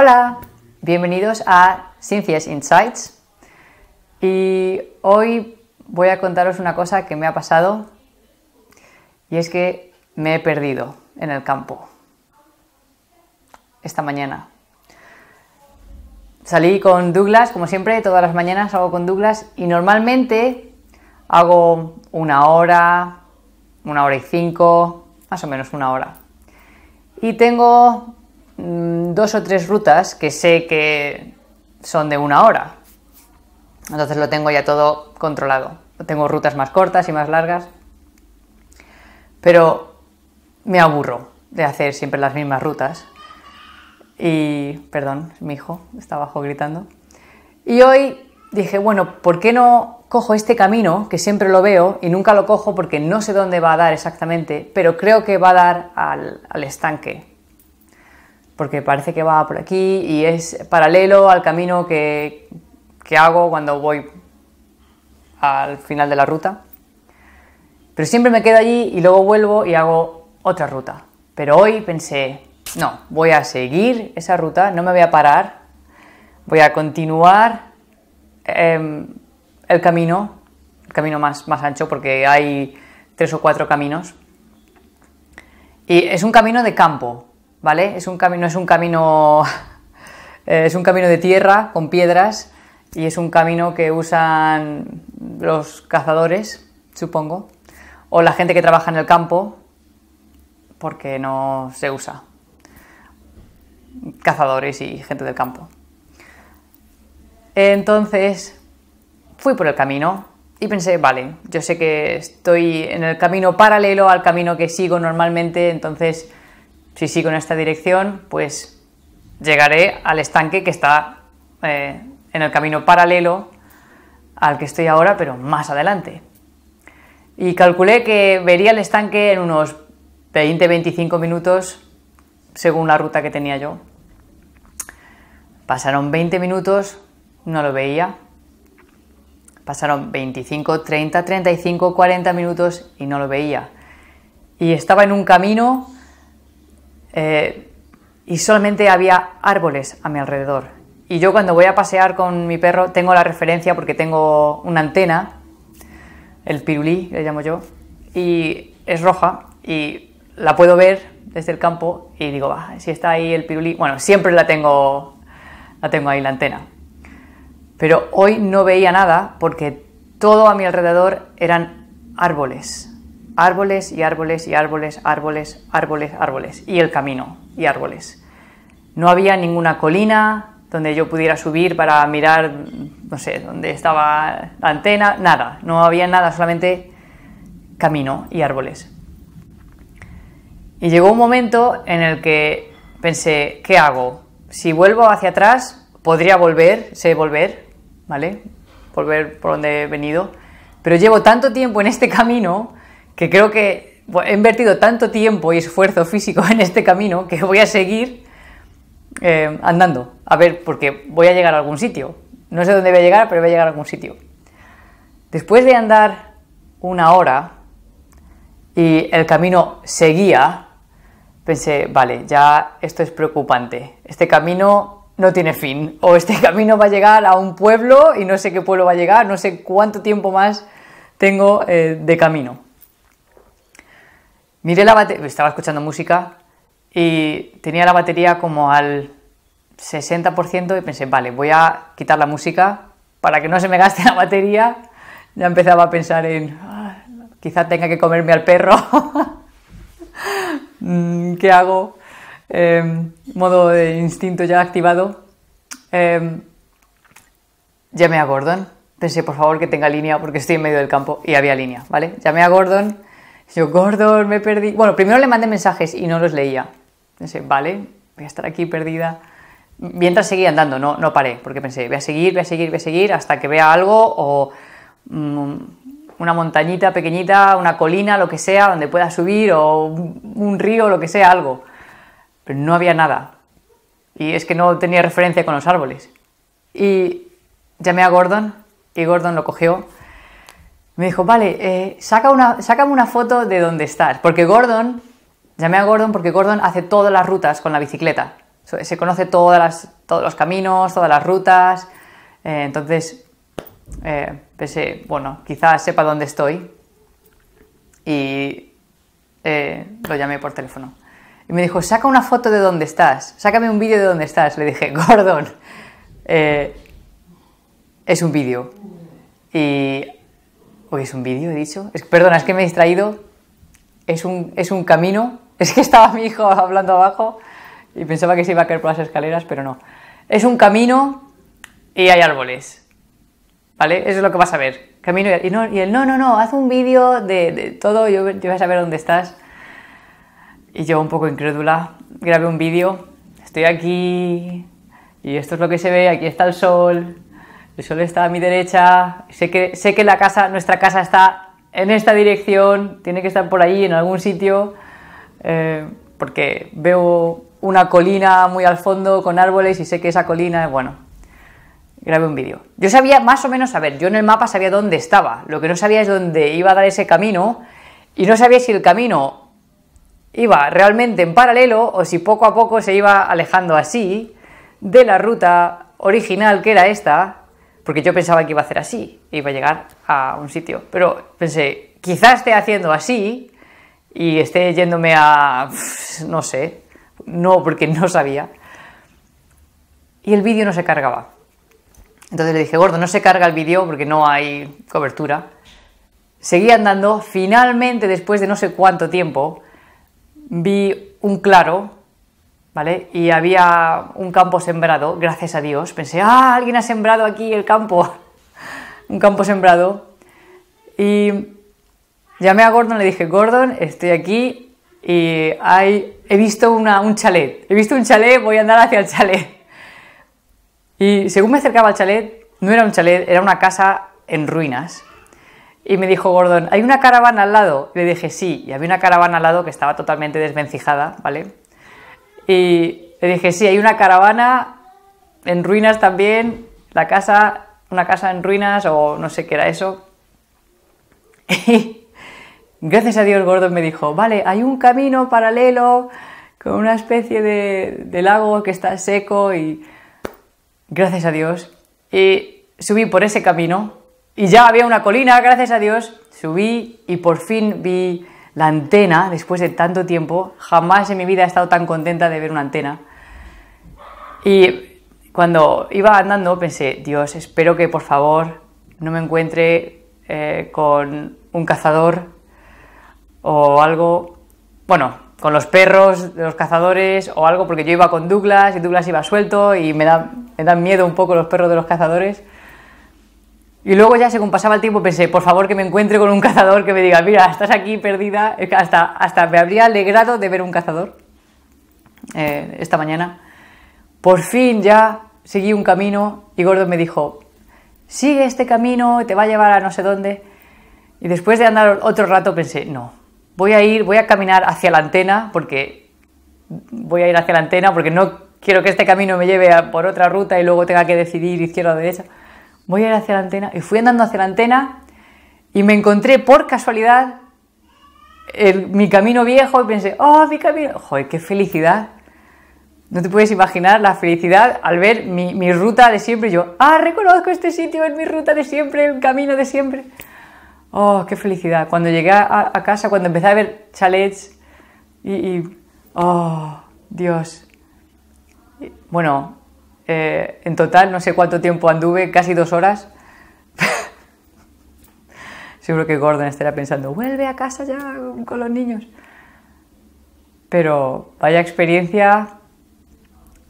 Hola, bienvenidos a Ciencias Insights. Y hoy voy a contaros una cosa que me ha pasado y es que me he perdido en el campo esta mañana. Salí con Douglas, como siempre, todas las mañanas hago con Douglas y normalmente hago una hora, una hora y cinco, más o menos una hora. Y tengo Mm, dos o tres rutas que sé que son de una hora. Entonces lo tengo ya todo controlado. Tengo rutas más cortas y más largas. Pero me aburro de hacer siempre las mismas rutas. Y, perdón, mi hijo está abajo gritando. Y hoy dije, bueno, ¿por qué no cojo este camino que siempre lo veo y nunca lo cojo porque no sé dónde va a dar exactamente, pero creo que va a dar al estanque, porque parece que va por aquí y es paralelo al camino que, hago cuando voy al final de la ruta. Pero siempre me quedo allí y luego vuelvo y hago otra ruta. Pero hoy pensé, no, voy a seguir esa ruta, no me voy a parar, voy a continuar em, el camino, el camino más, más ancho, porque hay tres o cuatro caminos. Y es un camino de campo, ¿vale? Es un camino, es un camino, eh, es un camino de tierra con piedras y es un camino que usan los cazadores, supongo, o la gente que trabaja en el campo, porque no se usa. Cazadores y gente del campo. Entonces, fui por el camino y pensé, vale, yo sé que estoy en el camino paralelo al camino que sigo normalmente, entonces si sigo en esta dirección, pues llegaré al estanque que está eh, en el camino paralelo al que estoy ahora, pero más adelante. Y calculé que vería el estanque en unos 20-25 minutos según la ruta que tenía yo. Pasaron 20 minutos, no lo veía. Pasaron 25, 30, 35, 40 minutos y no lo veía. Y estaba en un camino eh, y solamente había árboles a mi alrededor. Y yo cuando voy a pasear con mi perro tengo la referencia porque tengo una antena, el pirulí, le llamo yo, y es roja y la puedo ver desde el campo y digo, si está ahí el pirulí, bueno, siempre la tengo, la tengo ahí la antena. Pero hoy no veía nada porque todo a mi alrededor eran árboles árboles y árboles y árboles, árboles, árboles, árboles, y el camino y árboles. No había ninguna colina donde yo pudiera subir para mirar, no sé, dónde estaba la antena, nada, no había nada, solamente camino y árboles. Y llegó un momento en el que pensé, ¿qué hago? Si vuelvo hacia atrás, podría volver, sé volver, ¿vale? Volver por donde he venido, pero llevo tanto tiempo en este camino que creo que he invertido tanto tiempo y esfuerzo físico en este camino que voy a seguir eh, andando. A ver, porque voy a llegar a algún sitio. No sé dónde voy a llegar, pero voy a llegar a algún sitio. Después de andar una hora y el camino seguía, pensé, vale, ya esto es preocupante. Este camino no tiene fin. O este camino va a llegar a un pueblo y no sé qué pueblo va a llegar, no sé cuánto tiempo más tengo eh, de camino. Miré la estaba escuchando música y tenía la batería como al 60% y pensé, vale, voy a quitar la música para que no se me gaste la batería. Ya empezaba a pensar en, ah, quizá tenga que comerme al perro. Mm, ¿Qué hago? Em, modo de instinto ya activado. Eh, llamé a Gordon. Pensé, por favor, que tenga línea porque estoy en medio del campo y había línea, ¿vale? Llamé a Gordon yo, Gordon, me perdí. Bueno, primero le mandé mensajes y no los leía. Pensé, vale, voy a estar aquí perdida. Mientras seguía andando, no, no paré, porque pensé, voy a seguir, voy a seguir, voy a seguir hasta que vea algo o mm, una montañita pequeñita, una colina, lo que sea, donde pueda subir o un río, lo que sea, algo. Pero no había nada. Y es que no tenía referencia con los árboles. Y llamé a Gordon y Gordon lo cogió me dijo, vale, eh, saca una, sácame una foto de dónde estás. Porque Gordon, llamé a Gordon porque Gordon hace todas las rutas con la bicicleta. Se conoce todas las, todos los caminos, todas las rutas. Eh, entonces, eh, pensé, bueno, quizás sepa dónde estoy. Y lo llamé por teléfono. Y me dijo, saca una foto de dónde estás. Sácame un vídeo de dónde estás. Le dije, Gordon, es un vídeo. Y Hoy es un vídeo, he dicho. perdona, es que me he distraído. Es un, es un camino. Es que estaba mi hijo hablando abajo y pensaba que se iba a caer por las escaleras, pero no. Es un camino y hay árboles. ¿Vale? Eso es lo que vas a ver. Camino y, no, y el no, no, no, haz un vídeo de, todo, yo, yo voy a saber dónde estás. Y yo, un poco incrédula, grabé un vídeo. Estoy aquí y esto es lo que se ve, aquí está el sol, el sol está a mi derecha, sé que, sé que la casa, nuestra casa está en esta dirección, tiene que estar por ahí, en algún sitio, eh, porque veo una colina muy al fondo con árboles y sé que esa colina es bueno. Grabé un vídeo. Yo sabía más o menos, a ver, yo en el mapa sabía dónde estaba, lo que no sabía es dónde iba a dar ese camino y no sabía si el camino iba realmente en paralelo o si poco a poco se iba alejando así de la ruta original que era esta porque yo pensaba que iba a hacer así, iba a llegar a un sitio, pero pensé, quizás esté haciendo así y esté yéndome a, no sé, no, porque no sabía. Y el vídeo no se cargaba. Entonces le dije, gordo, no se carga el vídeo porque no hay cobertura. Seguí andando, finalmente después de no sé cuánto tiempo, vi un claro y había un campo sembrado, gracias a Dios. Pensé, ah, alguien ha sembrado aquí el campo. un campo sembrado. Y llamé a Gordon, le dije, Gordon, estoy aquí y he visto un chalet. He visto un chalet, voy a andar hacia el chalet. Y según me acercaba al chalet, no era un chalet, era una casa en ruinas. Y me dijo Gordon, ¿hay una caravana al lado? le dije, sí, y había una caravana al lado que estaba totalmente desvencijada, ¿vale? Y le dije, sí, hay una caravana en ruinas también, la casa, una casa en ruinas o no sé qué era eso. Y gracias a Dios Gordon me dijo, vale, hay un camino paralelo con una especie de, de lago que está seco y gracias a Dios. Y subí por ese camino y ya había una colina, gracias a Dios. Subí y por fin vi la antena después de tanto tiempo. Jamás en mi vida he estado tan contenta de ver una antena. Y cuando iba andando pensé, Dios, espero que por favor no me encuentre eh, con un cazador o algo. Bueno, con los perros de los cazadores o algo, porque yo iba con Douglas y Douglas iba suelto y me, me dan miedo un poco los perros de los cazadores. Y luego ya según pasaba el tiempo pensé, por favor que me encuentre con un cazador que me diga, mira, estás aquí perdida, hasta, hasta me habría alegrado de ver un cazador eh, esta mañana. Por fin ya seguí un camino y gordo me dijo, sigue este camino, te va a llevar a no sé dónde. Y después de andar otro rato pensé, no, voy a ir, voy a caminar hacia la antena porque voy a ir hacia la antena porque no quiero que este camino me lleve por otra ruta y luego tenga que decidir izquierda o derecha voy a ir hacia la antena. Y fui andando hacia la antena y me encontré por casualidad mi camino viejo y pensé, oh, mi camino, joder, qué felicidad. No te puedes imaginar la felicidad al ver mi, ruta de siempre. yo, ah, reconozco este sitio, es mi ruta de siempre, el camino de siempre. Oh, qué felicidad. Cuando llegué a, casa, cuando empecé a ver chalets y, oh, Dios. bueno, eh, en total, no sé cuánto tiempo anduve, casi dos horas. Seguro que Gordon estará pensando, vuelve a casa ya con los niños. Pero vaya experiencia,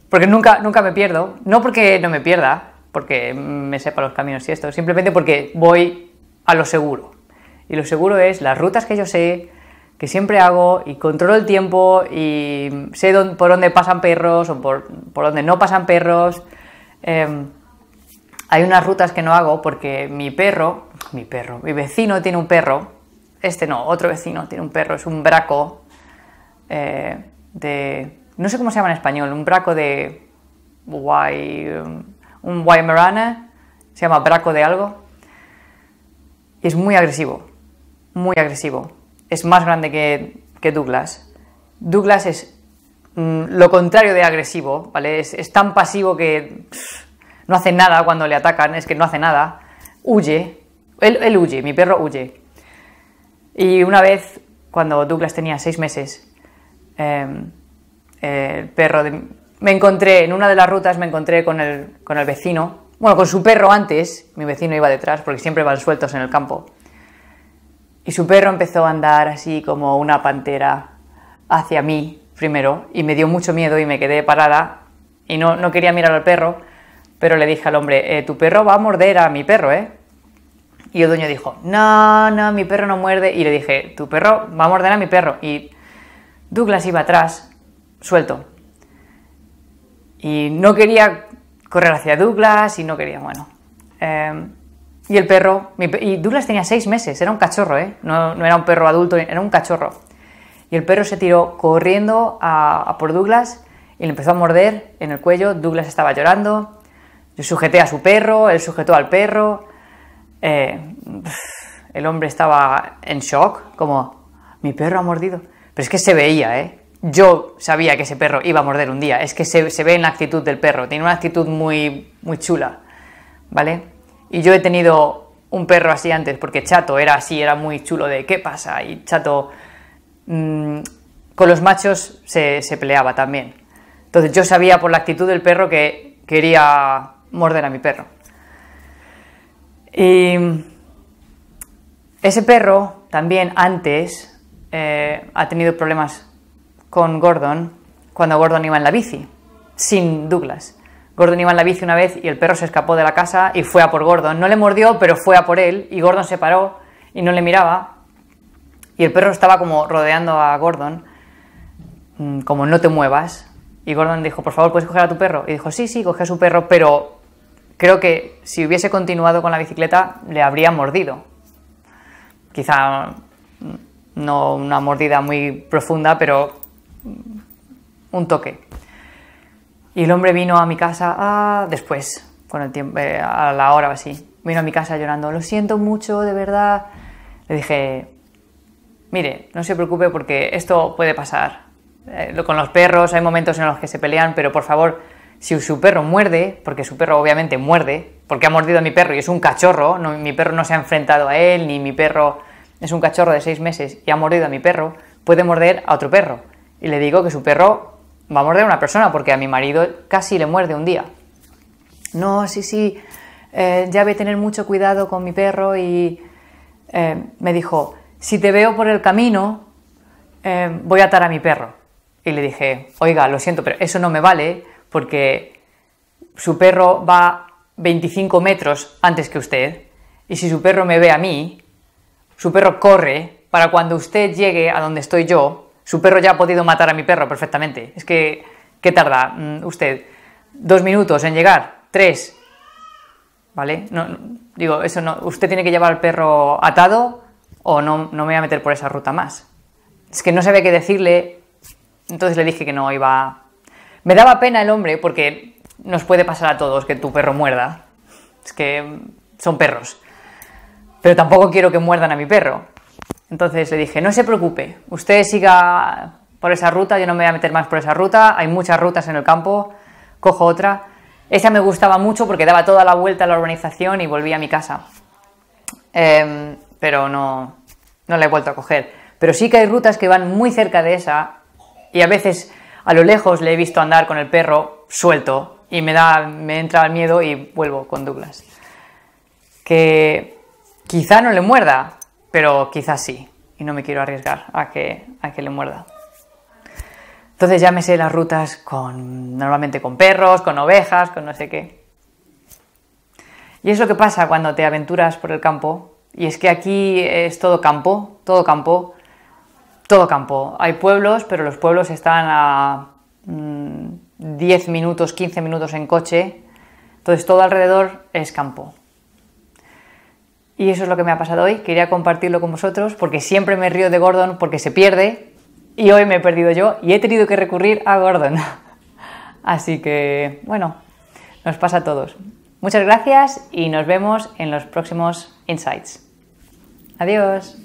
porque nunca, nunca me pierdo. No porque no me pierda, porque me sepa los caminos y esto, simplemente porque voy a lo seguro. Y lo seguro es las rutas que yo sé, que siempre hago y controlo el tiempo y sé por dónde pasan perros o por, por dónde no pasan perros. Em, hay unas rutas que no hago porque mi perro, mi perro, mi vecino tiene un perro, este no, otro vecino tiene un perro, es un braco eh, de, no sé cómo se llama en español, un braco de guay, un marana se llama braco de algo, y es muy agresivo, muy agresivo es más grande que, Douglas. Douglas es mm, lo contrario de agresivo, ¿vale? Es, tan pasivo que no hace nada cuando le atacan, es que no hace nada. Huye. Él, huye, mi perro huye. Y una vez, cuando Douglas tenía seis meses, em, el perro me encontré, en una de las rutas me encontré con el, con el vecino, bueno, con su perro antes, mi vecino iba detrás, porque siempre van sueltos en el campo. Y su perro empezó a andar así como una pantera hacia mí primero y me dio mucho miedo y me quedé parada y no, no quería mirar al perro, pero le dije al hombre, eh, tu perro va a morder a mi perro, ¿eh? Y el dueño dijo, no, no, mi perro no muerde. Y le dije, tu perro va a morder a mi perro. Y Douglas iba atrás, suelto. Y no quería correr hacia Douglas y no quería, bueno. Em, y el perro, y Douglas tenía seis meses, era un cachorro, ¿eh? No, era un perro adulto, era un cachorro. Y el perro se tiró corriendo a, por Douglas y le empezó a morder en el cuello. Douglas estaba llorando. Yo sujeté a su perro, él sujetó al perro. Eh, el hombre estaba en shock, como, mi perro ha mordido. Pero es que se veía, ¿eh? Yo sabía que ese perro iba a morder un día. Es que se, ve en la actitud del perro. Tiene una actitud muy, muy chula, ¿vale? Y yo he tenido un perro así antes, porque Chato era así, era muy chulo de ¿qué pasa? Y Chato mm, con los machos se, peleaba también. Entonces yo sabía por la actitud del perro que quería morder a mi perro. Y ese perro también antes eh, ha tenido problemas con Gordon cuando Gordon iba en la bici, sin Douglas. Gordon iba en la bici una vez y el perro se escapó de la casa y fue a por Gordon. No le mordió, pero fue a por él y Gordon se paró y no le miraba. Y el perro estaba como rodeando a Gordon, mm, como no te muevas. Y Gordon dijo, por favor, ¿puedes coger a tu perro? Y dijo, sí, sí, coge a su perro, pero creo que si hubiese continuado con la bicicleta le habría mordido. Quizá mm, no una mordida muy profunda, pero mm, un toque. Y el hombre vino a mi casa ah, después, con el tiempo, eh, a la hora o así. Vino a mi casa llorando, lo siento mucho, de verdad. Le dije, mire, no se preocupe porque esto puede pasar. Eh, con los perros hay momentos en los que se pelean, pero por favor, si su perro muerde, porque su perro obviamente muerde, porque ha mordido a mi perro y es un cachorro, mi perro no se ha enfrentado a él, ni mi perro es un cachorro de seis meses y ha mordido a mi perro, puede morder a otro perro. Y le digo que su perro va a morder a una persona porque a mi marido casi le muerde un día. No, sí, sí, eh, ya voy a tener mucho cuidado con mi perro y eh, me dijo, si te veo por el camino, eh, voy a atar a mi perro. Y le dije, oiga, lo siento, pero eso no me vale porque su perro va 25 metros antes que usted y si su perro me ve a mí, su perro corre para cuando usted llegue a donde estoy yo, su perro ya ha podido matar a mi perro perfectamente. Es que, ¿qué tarda mm, usted? ¿Dos minutos en llegar? ¿Tres? ¿Vale? No, digo, eso no. Usted tiene que llevar al perro atado o no, no me voy a meter por esa ruta más. Es que no sabía qué decirle. Entonces le dije que no iba. Me daba pena el hombre porque nos puede pasar a todos que tu perro muerda. Es que mm, son perros. Pero tampoco quiero que muerdan a mi perro. Entonces le dije, no se preocupe, usted siga por esa ruta, yo no me voy a meter más por esa ruta, hay muchas rutas en el campo, cojo otra. Esa me gustaba mucho porque daba toda la vuelta a la urbanización y volvía a mi casa. Em, pero no, no la he vuelto a coger. Pero sí que hay rutas que van muy cerca de esa y a veces a lo lejos le he visto andar con el perro suelto y me, da, me entra el miedo y vuelvo con Douglas. Que quizá no le muerda, pero quizás sí, y no me quiero arriesgar a que, a que le muerda. Entonces ya me sé las rutas con, normalmente con perros, con ovejas, con no sé qué. Y es lo que pasa cuando te aventuras por el campo, y es que aquí es todo campo, todo campo, todo campo. Hay pueblos, pero los pueblos están a 10 mm, minutos, 15 minutos en coche, entonces todo alrededor es campo. Y eso es lo que me ha pasado hoy. Quería compartirlo con vosotros porque siempre me río de Gordon porque se pierde. Y hoy me he perdido yo y he tenido que recurrir a Gordon. Así que, bueno, nos pasa a todos. Muchas gracias y nos vemos en los próximos Insights. Adiós.